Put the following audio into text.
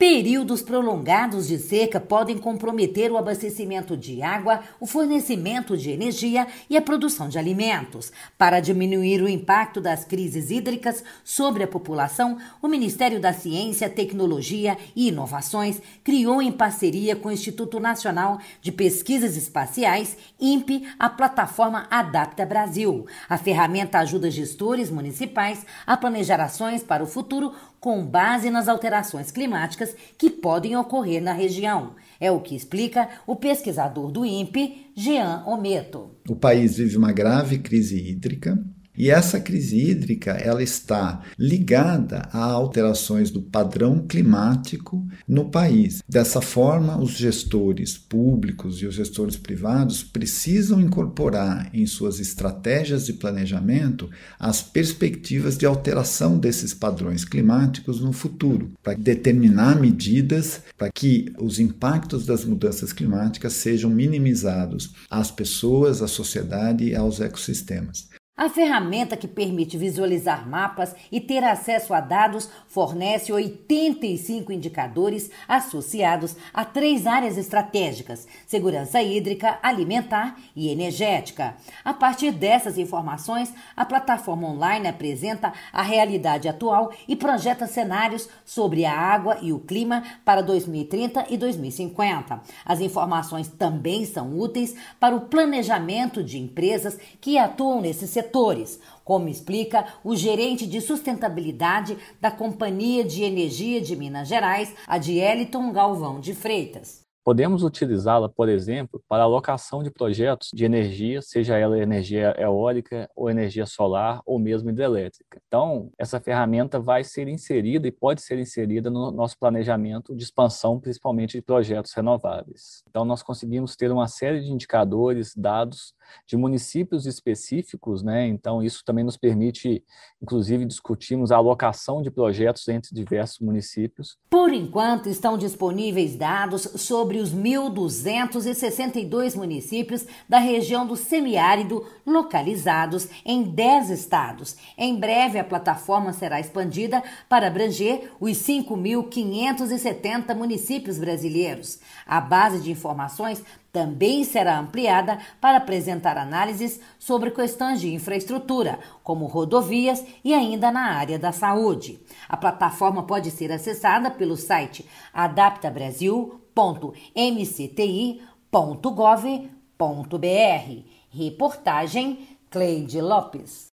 Períodos prolongados de seca podem comprometer o abastecimento de água, o fornecimento de energia e a produção de alimentos. Para diminuir o impacto das crises hídricas sobre a população, o Ministério da Ciência, Tecnologia e Inovações criou em parceria com o Instituto Nacional de Pesquisas Espaciais, INPE, a plataforma Adapta Brasil. A ferramenta ajuda gestores municipais a planejar ações para o futuro com base nas alterações climáticas que podem ocorrer na região. É o que explica o pesquisador do INPE, Jean Ometo. O país vive uma grave crise hídrica e essa crise hídrica ela está ligada a alterações do padrão climático no país. Dessa forma, os gestores públicos e os gestores privados precisam incorporar em suas estratégias de planejamento as perspectivas de alteração desses padrões climáticos no futuro, para determinar medidas para que os impactos das mudanças climáticas sejam minimizados às pessoas, à sociedade e aos ecossistemas. A ferramenta que permite visualizar mapas e ter acesso a dados fornece 85 indicadores associados a três áreas estratégicas: segurança hídrica, alimentar e energética. A partir dessas informações, a plataforma online apresenta a realidade atual e projeta cenários sobre a água e o clima para 2030 e 2050. As informações também são úteis para o planejamento de empresas que atuam nesse setor setores, como explica o gerente de sustentabilidade da Companhia de Energia de Minas Gerais, Adieliton Galvão de Freitas. Podemos utilizá-la, por exemplo, para alocação de projetos de energia, seja ela energia eólica ou energia solar ou mesmo hidrelétrica. Então, essa ferramenta vai ser inserida e pode ser inserida no nosso planejamento de expansão, principalmente de projetos renováveis. Então, nós conseguimos ter uma série de indicadores, dados de municípios específicos, né? Então, isso também nos permite, inclusive, discutirmos a alocação de projetos entre diversos municípios. Por enquanto, estão disponíveis dados sobre sobre os 1.262 municípios da região do semiárido localizados em 10 estados. Em breve, a plataforma será expandida para abranger os 5.570 municípios brasileiros. A base de informações também será ampliada para apresentar análises sobre questões de infraestrutura, como rodovias e ainda na área da saúde. A plataforma pode ser acessada pelo site adaptabrasil.com www.mcti.gov.br. Reportagem Cleide Lopes.